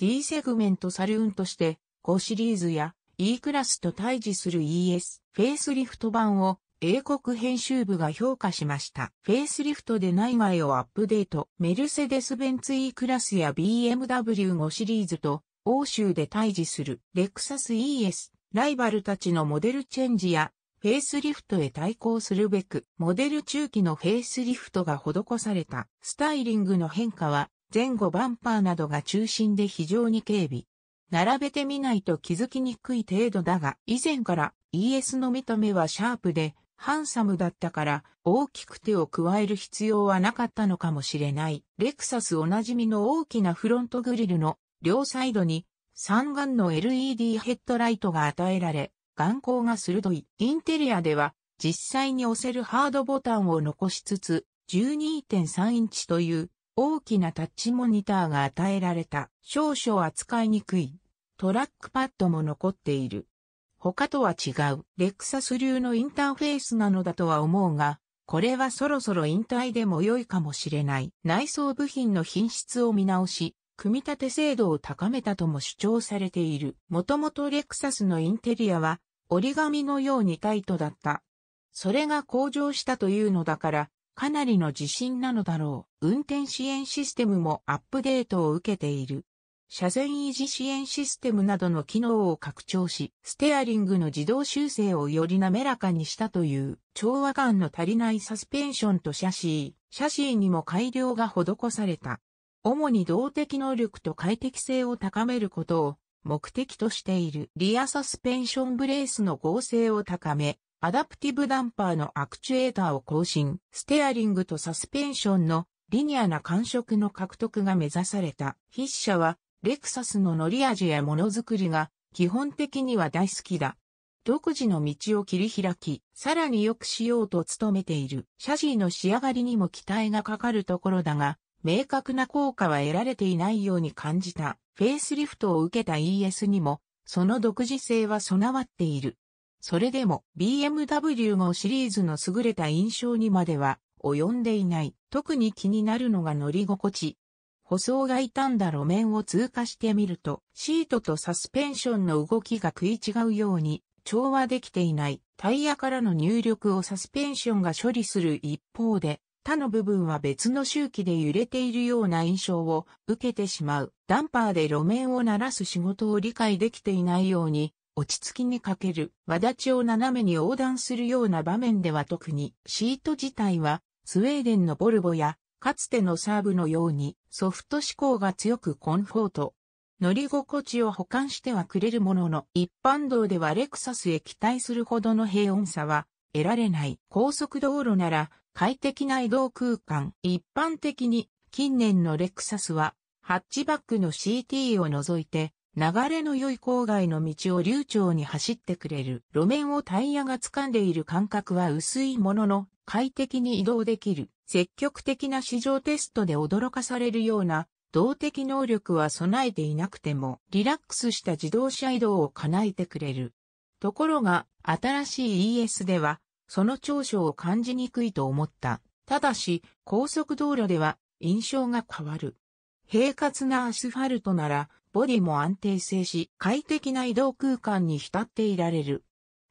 D セグメントサルーンとして、5シリーズや E クラスと対峙する ES フェイスリフト版を英国編集部が評価しました。フェイスリフトで内外をアップデート、メルセデス・ベンツ E クラスや BMW5 シリーズと欧州で対峙するレクサス ES、ライバルたちのモデルチェンジやフェイスリフトへ対抗するべく、モデル中期のフェイスリフトが施されたスタイリングの変化は前後バンパーなどが中心で非常に軽微。並べてみないと気づきにくい程度だが、以前から ES の見た目はシャープで、ハンサムだったから、大きく手を加える必要はなかったのかもしれない。レクサスおなじみの大きなフロントグリルの両サイドに三眼の LED ヘッドライトが与えられ、眼光が鋭い。インテリアでは、実際に押せるハードボタンを残しつつ、12.3インチという大きなタッチモニターが与えられた。少々扱いにくい。トラックパッドも残っている。他とは違う。レクサス流のインターフェースなのだとは思うが、これはそろそろ引退でも良いかもしれない。内装部品の品質を見直し、組み立て精度を高めたとも主張されている。もともとレクサスのインテリアは折り紙のようにタイトだった。それが向上したというのだから、かなりの自信なのだろう。運転支援システムもアップデートを受けている。車線維持支援システムなどの機能を拡張し、ステアリングの自動修正をより滑らかにしたという調和感の足りないサスペンションとシャシー、シャシーにも改良が施された。主に動的能力と快適性を高めることを目的としているリアサスペンションブレースの合成を高め、アダプティブダンパーのアクチュエーターを更新、ステアリングとサスペンションのリニアな感触の獲得が目指された。筆者は、レクサスの乗り味やものづくりが基本的には大好きだ。独自の道を切り開き、さらに良くしようと努めている。シャジーの仕上がりにも期待がかかるところだが、明確な効果は得られていないように感じた。フェイスリフトを受けた ES にも、その独自性は備わっている。それでも BMW 号シリーズの優れた印象にまでは及んでいない。特に気になるのが乗り心地。舗装が傷んだ路面を通過してみると、シートとサスペンションの動きが食い違うように調和できていない。タイヤからの入力をサスペンションが処理する一方で、他の部分は別の周期で揺れているような印象を受けてしまう。ダンパーで路面を鳴らす仕事を理解できていないように落ち着きにかける、輪立ちを斜めに横断するような場面では特に、シート自体は、スウェーデンのボルボや、かつてのサーブのように、ソフト志向が強くコンフォート。乗り心地を保管してはくれるものの、一般道ではレクサスへ期待するほどの平穏さは、得られない。高速道路なら、快適な移動空間。一般的に、近年のレクサスは、ハッチバックの CT を除いて、流れの良い郊外の道を流暢に走ってくれる。路面をタイヤが掴んでいる感覚は薄いものの、快適に移動できる。積極的な市場テストで驚かされるような、動的能力は備えていなくても、リラックスした自動車移動を叶えてくれる。ところが、新しい ES では、その長所を感じにくいと思った。ただし、高速道路では印象が変わる。平滑なアスファルトなら、ボディも安定性し、快適な移動空間に浸っていられる。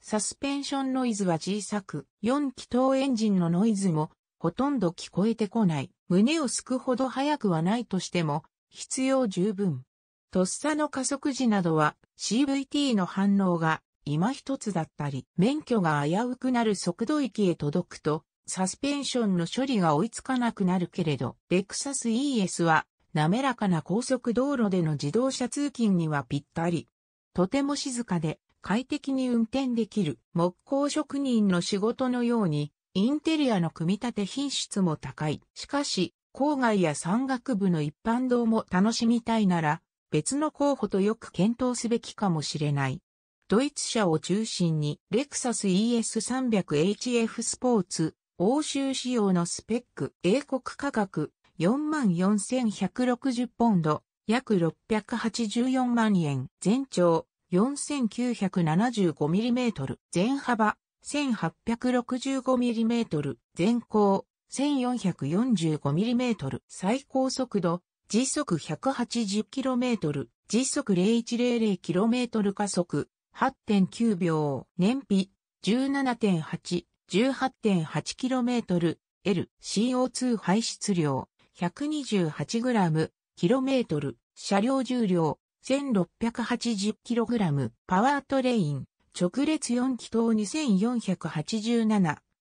サスペンションノイズは小さく、4気筒エンジンのノイズもほとんど聞こえてこない。胸をすくほど速くはないとしても、必要十分。とっさの加速時などは CVT の反応が今一つだったり、免許が危うくなる速度域へ届くと、サスペンションの処理が追いつかなくなるけれど、レクサス ES は滑らかな高速道路での自動車通勤にはぴったり。とても静かで快適に運転できる木工職人の仕事のように、インテリアの組み立て品質も高い。しかし、郊外や山岳部の一般道も楽しみたいなら、別の候補とよく検討すべきかもしれない。ドイツ車を中心に、レクサス ES300HF スポーツ、欧州仕様のスペック、英国価格、44,160ポンド、約684万円。全長、4,975ミリメートル。全幅、1,865ミリメートル。全高、1,445ミリメートル。最高速度、時速180キロメートル。時速0100キロメートル加速、8.9秒。燃費、17.8、18.8キロメートル。L、CO2 排出量。128g、km、車両重量 1680kg、パワートレイン、直列4気筒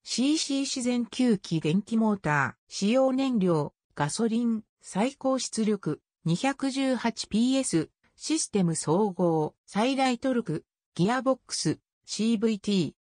2487cc 自然吸気電気モーター、使用燃料、ガソリン、最高出力 218PS、システム総合、最大トルク、ギアボックス、CVT、